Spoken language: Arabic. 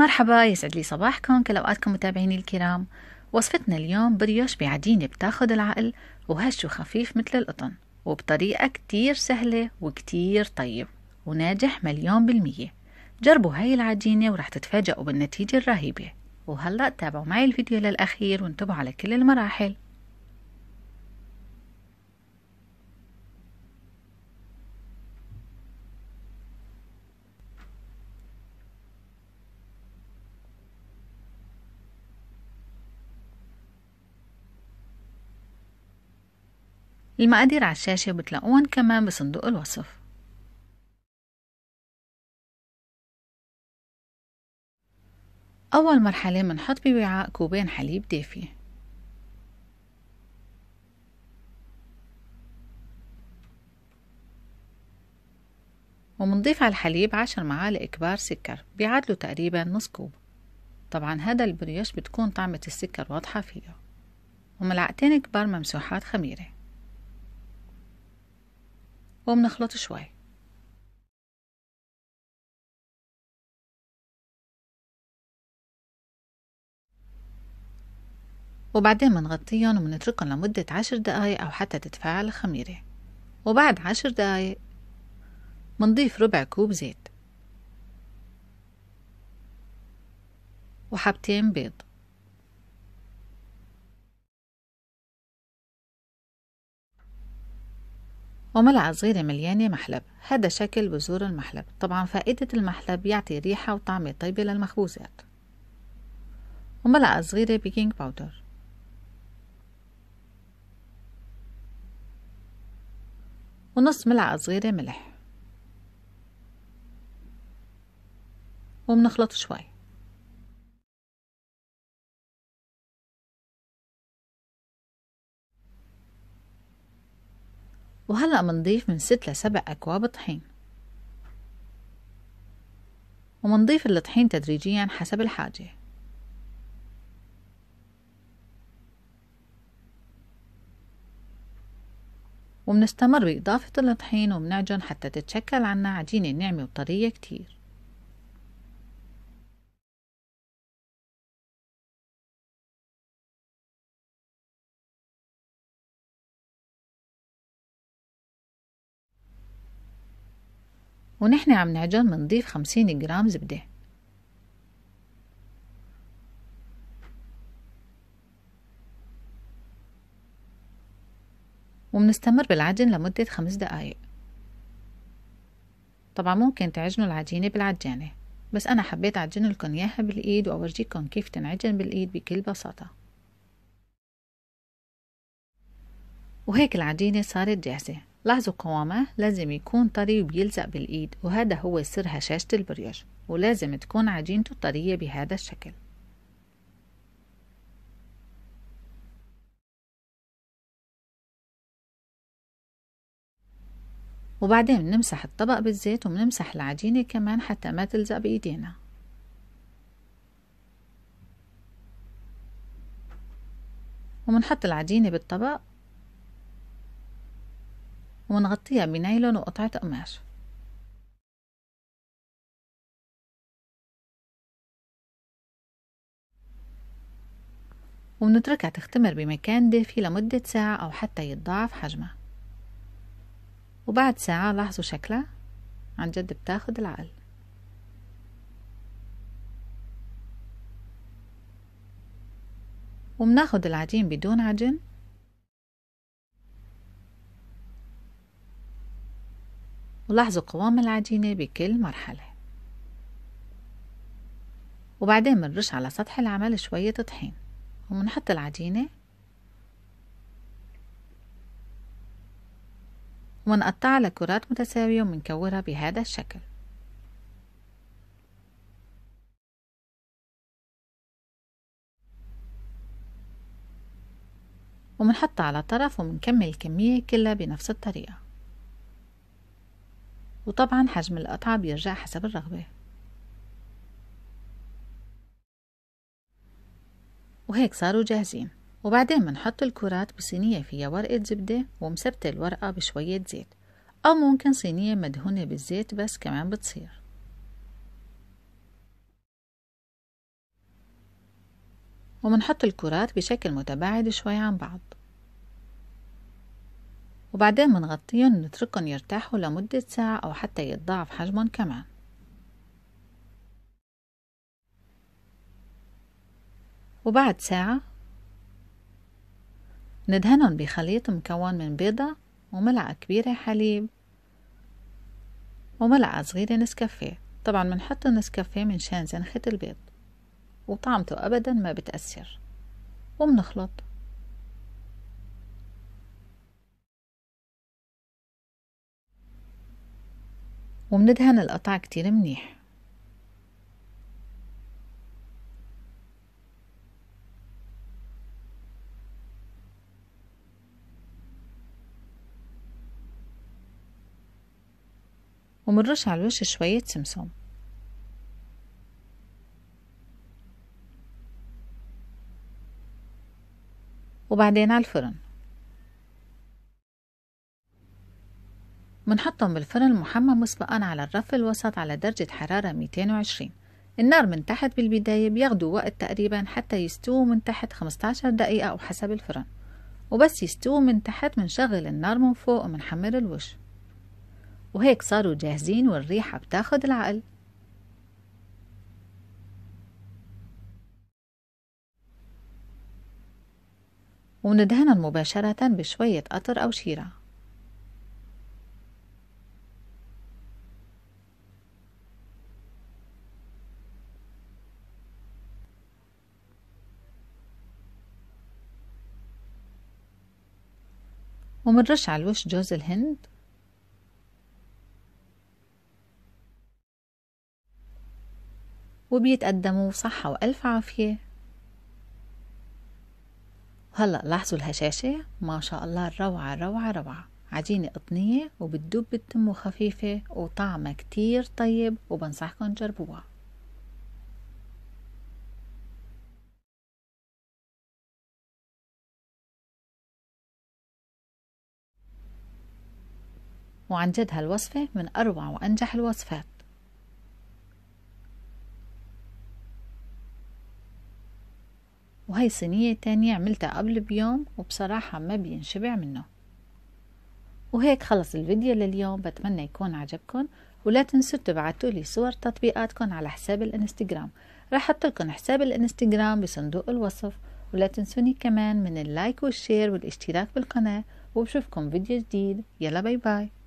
مرحبا يسعد لي صباحكم كل أوقاتكم متابعيني الكرام وصفتنا اليوم بريوش بعجينة بتاخد العقل وهش وخفيف مثل القطن وبطريقة كتير سهلة وكتير طيب وناجح مليون بالمية جربوا هاي العجينة ورح تتفاجئوا بالنتيجة الرهيبة وهلأ تابعوا معي الفيديو للأخير وانتبهوا على كل المراحل المقادير على الشاشة بتلاقوهن كمان بصندوق الوصف أول مرحلة منحط بوعاء كوبين حليب دافي ومنضيف على الحليب عشر معالق كبار سكر بيعادلوا تقريبا نص كوب طبعا هذا البريوش بتكون طعمة السكر واضحة فيه وملعقتين كبار ممسوحات خميره وبنخلط شوي وبعدين بنغطيهم وبنتركهم لمدة عشر دقايق أو حتى تتفاعل الخميرة وبعد عشر دقايق منضيف ربع كوب زيت وحبتين بيض وملعقة صغيرة مليانة محلب هذا شكل بذور المحلب طبعا فائدة المحلب يعطي ريحة وطعمة طيبة للمخبوزات وملعقة صغيرة بيكنج باودر ونص ملعقة صغيرة ملح وبنخلط شوي وهلأ منضيف من ست لسبع أكواب طحين ومنضيف الطحين تدريجيا حسب الحاجة ومنستمر بإضافة الطحين ومنعجن حتى تتشكل عنا عجينة ناعمة وطرية كتير ونحن عم نعجن بنضيف خمسين جرام زبدة وبنستمر بالعجن لمدة خمس دقايق طبعا ممكن تعجنوا العجينة بالعجانة بس أنا حبيت أعجن لكم إياها بالإيد وأورجيكم كيف تنعجن بالإيد بكل بساطة وهيك العجينة صارت جاهزة لاحظوا قوامه لازم يكون طري وبيلزق بالإيد وهذا هو سر هشاشة البرياج ولازم تكون عجينته طرية بهذا الشكل وبعدين بنمسح الطبق بالزيت وبنمسح العجينة كمان حتى ما تلزق بإيدينا وبنحط العجينة بالطبق ونغطيها بنايلون وقطعة قماش ونتركها تختمر بمكان دافي لمدة ساعة أو حتى يتضاعف حجمها وبعد ساعة لاحظوا شكلها عن جد بتاخد العقل وبناخد العجين بدون عجن ولاحظوا قوام العجينة بكل مرحلة وبعدين بنرش على سطح العمل شوية طحين وبنحط العجينة ونقطعها لكرات متساوية ومنكورها بهذا الشكل ومنحطها على طرف ومنكمل الكمية كلها بنفس الطريقة وطبعا حجم القطعة بيرجع حسب الرغبة وهيك صاروا جاهزين وبعدين بنحط الكرات بصينية فيها ورقة زبدة ومثبتة الورقة بشوية زيت أو ممكن صينية مدهونة بالزيت بس كمان بتصير ومنحط الكرات بشكل متباعد شوي عن بعض وبعدين بنغطيهم نتركهم يرتاحوا لمدة ساعة أو حتى يتضاعف حجمهم كمان وبعد ساعة ندهنهم بخليط مكون من بيضة وملعقة كبيرة حليب وملعقة صغيرة نسكافيه طبعا بنحط النسكافيه من شان زنخة البيض وطعمته أبدا ما بتأثر وبنخلط ومندهن القطع كتير منيح ومنرش على الوش شوية سمسم وبعدين على الفرن بنحطهم بالفرن المحمى مسبقا على الرف الوسط على درجة حرارة 220 النار من تحت بالبداية بياخدوا وقت تقريبا حتى يستووا من تحت 15 دقيقة أو حسب الفرن وبس يستووا من تحت منشغل النار من فوق ومنحمر الوش وهيك صاروا جاهزين والريحة بتاخد العقل وندهنهم مباشرة بشوية قطر أو شيرة ومنرش على الوش جوز الهند وبيتقدموا صحة وألف عافية هلا لاحظوا الهشاشة ما شاء الله روعة روعة روعة عجينة قطنية وبتدوب بالتم وخفيفة وطعمها كتير طيب وبنصحكم تجربوها وعن جد هالوصفة من أروع وأنجح الوصفات وهي صينية تانية عملتها قبل بيوم وبصراحة ما بينشبع منه وهيك خلص الفيديو لليوم بتمنى يكون عجبكن ولا تنسوا تبعتوا لي صور تطبيقاتكم على حساب الانستغرام راح احط لكم حساب الانستغرام بصندوق الوصف ولا تنسوني كمان من اللايك والشير والاشتراك بالقناة وبشوفكم فيديو جديد يلا باي باي